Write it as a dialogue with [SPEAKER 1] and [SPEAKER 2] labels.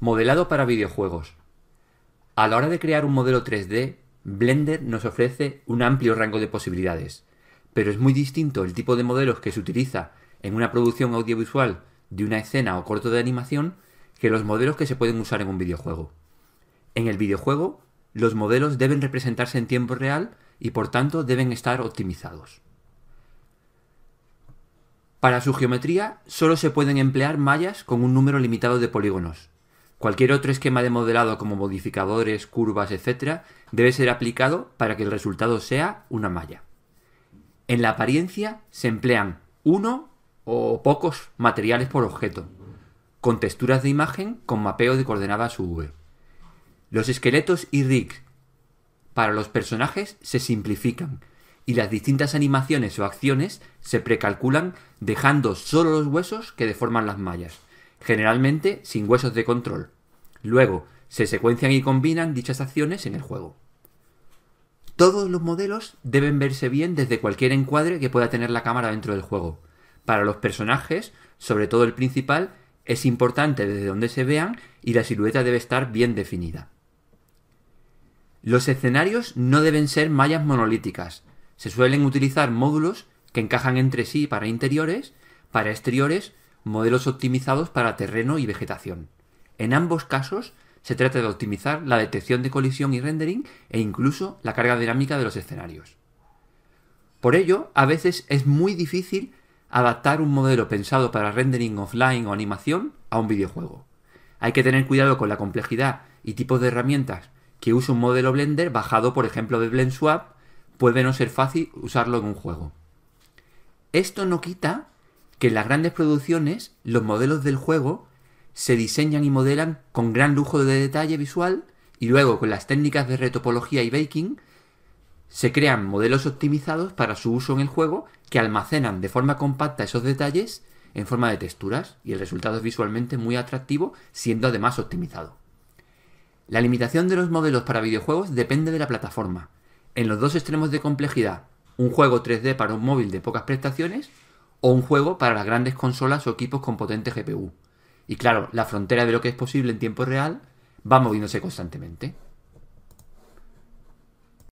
[SPEAKER 1] modelado para videojuegos. A la hora de crear un modelo 3D, Blender nos ofrece un amplio rango de posibilidades, pero es muy distinto el tipo de modelos que se utiliza en una producción audiovisual de una escena o corto de animación que los modelos que se pueden usar en un videojuego. En el videojuego, los modelos deben representarse en tiempo real y por tanto deben estar optimizados. Para su geometría solo se pueden emplear mallas con un número limitado de polígonos, Cualquier otro esquema de modelado como modificadores, curvas, etc., debe ser aplicado para que el resultado sea una malla. En la apariencia se emplean uno o pocos materiales por objeto, con texturas de imagen con mapeo de coordenadas UV. Los esqueletos y rigs para los personajes se simplifican y las distintas animaciones o acciones se precalculan dejando solo los huesos que deforman las mallas generalmente sin huesos de control. Luego, se secuencian y combinan dichas acciones en el juego. Todos los modelos deben verse bien desde cualquier encuadre que pueda tener la cámara dentro del juego. Para los personajes, sobre todo el principal, es importante desde donde se vean y la silueta debe estar bien definida. Los escenarios no deben ser mallas monolíticas. Se suelen utilizar módulos que encajan entre sí para interiores, para exteriores modelos optimizados para terreno y vegetación. En ambos casos, se trata de optimizar la detección de colisión y rendering e incluso la carga dinámica de los escenarios. Por ello, a veces es muy difícil adaptar un modelo pensado para rendering offline o animación a un videojuego. Hay que tener cuidado con la complejidad y tipos de herramientas que usa un modelo Blender bajado, por ejemplo, de BlendSwap, puede no ser fácil usarlo en un juego. Esto no quita que en las grandes producciones los modelos del juego se diseñan y modelan con gran lujo de detalle visual y luego con las técnicas de retopología y baking se crean modelos optimizados para su uso en el juego que almacenan de forma compacta esos detalles en forma de texturas y el resultado es visualmente muy atractivo siendo además optimizado. La limitación de los modelos para videojuegos depende de la plataforma. En los dos extremos de complejidad, un juego 3D para un móvil de pocas prestaciones o un juego para las grandes consolas o equipos con potente GPU. Y claro, la frontera de lo que es posible en tiempo real va moviéndose constantemente.